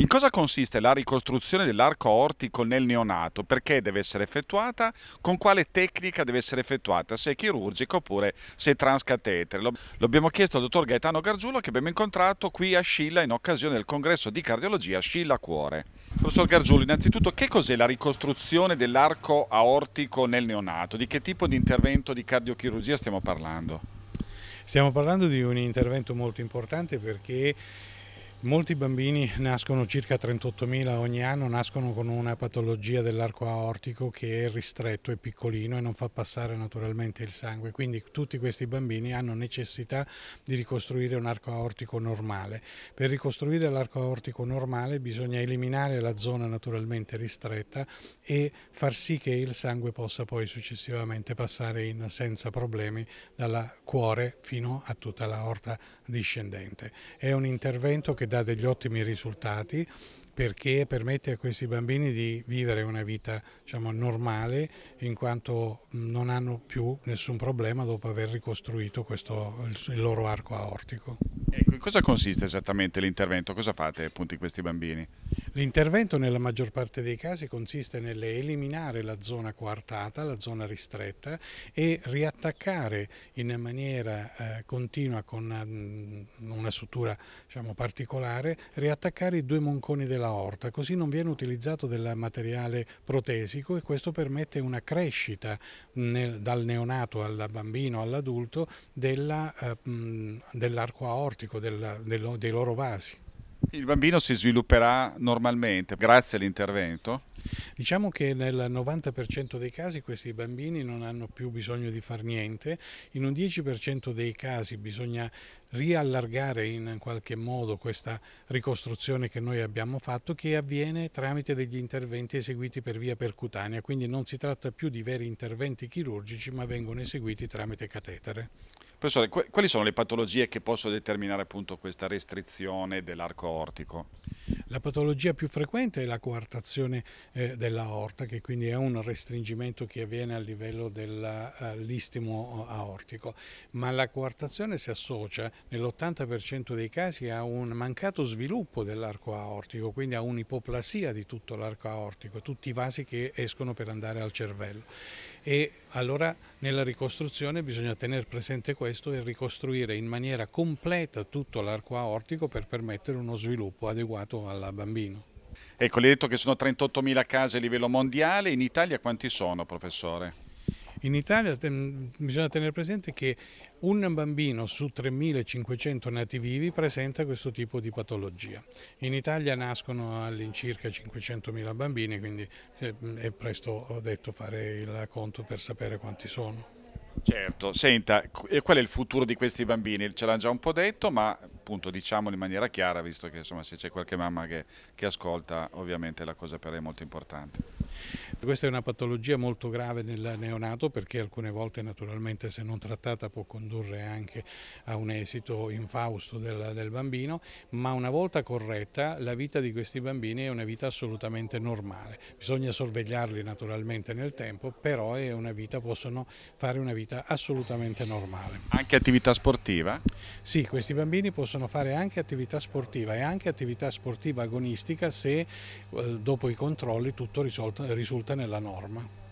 In cosa consiste la ricostruzione dell'arco ortico nel neonato? Perché deve essere effettuata? Con quale tecnica deve essere effettuata? Se è chirurgica oppure se è transcatetere? Lo, lo abbiamo chiesto al dottor Gaetano Gargiulo che abbiamo incontrato qui a Scilla in occasione del congresso di cardiologia Scilla Cuore. Professor Gargiulo, innanzitutto che cos'è la ricostruzione dell'arco aortico nel neonato? Di che tipo di intervento di cardiochirurgia stiamo parlando? Stiamo parlando di un intervento molto importante perché Molti bambini nascono circa 38.000 ogni anno, nascono con una patologia dell'arco aortico che è ristretto e piccolino e non fa passare naturalmente il sangue, quindi tutti questi bambini hanno necessità di ricostruire un arco aortico normale. Per ricostruire l'arco aortico normale bisogna eliminare la zona naturalmente ristretta e far sì che il sangue possa poi successivamente passare in, senza problemi dal cuore fino a tutta l'aorta discendente. È un intervento che dà degli ottimi risultati perché permette a questi bambini di vivere una vita diciamo, normale in quanto non hanno più nessun problema dopo aver ricostruito questo, il loro arco aortico. Ecco, in cosa consiste esattamente l'intervento? Cosa fate appunto in questi bambini? L'intervento nella maggior parte dei casi consiste nell'eliminare la zona coartata, la zona ristretta e riattaccare in maniera eh, continua con mh, mm, una sutura diciamo, particolare, riattaccare i due monconi della orta, così non viene utilizzato del materiale protesico e questo permette una crescita nel, dal neonato al bambino all'adulto eh, mm, dell'arco eh, dell aortico, del, del, dei loro vasi. Il bambino si svilupperà normalmente grazie all'intervento? Diciamo che nel 90% dei casi questi bambini non hanno più bisogno di far niente, in un 10% dei casi bisogna riallargare in qualche modo questa ricostruzione che noi abbiamo fatto che avviene tramite degli interventi eseguiti per via percutanea, quindi non si tratta più di veri interventi chirurgici ma vengono eseguiti tramite catetere. Professore, que quali sono le patologie che possono determinare appunto questa restrizione dell'arco ortico? La patologia più frequente è la coartazione eh, dell'aorta, che quindi è un restringimento che avviene a livello dell'istimo eh, uh, eh, aortico, ma la coartazione si associa nell'80% dei casi a un mancato sviluppo dell'arco aortico, quindi a un'ipoplasia di tutto l'arco aortico, tutti i vasi che escono per andare al cervello. E allora nella ricostruzione bisogna tenere presente questo e ricostruire in maniera completa tutto l'arco aortico per permettere uno sviluppo adeguato alla dal bambino. Ecco, lei ha detto che sono 38.000 case a livello mondiale, in Italia quanti sono professore? In Italia bisogna tenere presente che un bambino su 3.500 nati vivi presenta questo tipo di patologia. In Italia nascono all'incirca 500.000 bambini, quindi eh, è presto detto fare il conto per sapere quanti sono. Certo, senta, qual è il futuro di questi bambini? Ce l'hanno già un po' detto, ma appunto diciamolo in maniera chiara, visto che insomma, se c'è qualche mamma che, che ascolta, ovviamente la cosa per lei è molto importante. Questa è una patologia molto grave nel neonato perché alcune volte naturalmente se non trattata può condurre anche a un esito infausto del, del, bambino, ma una volta corretta la vita di questi bambini è una vita assolutamente normale. Bisogna sorvegliarli naturalmente nel tempo, però vita, possono fare una vita assolutamente normale. Anche attività sportiva? Sì, questi bambini possono possono fare anche attività sportiva e anche attività sportiva agonistica se eh, dopo i controlli tutto risulta nella norma.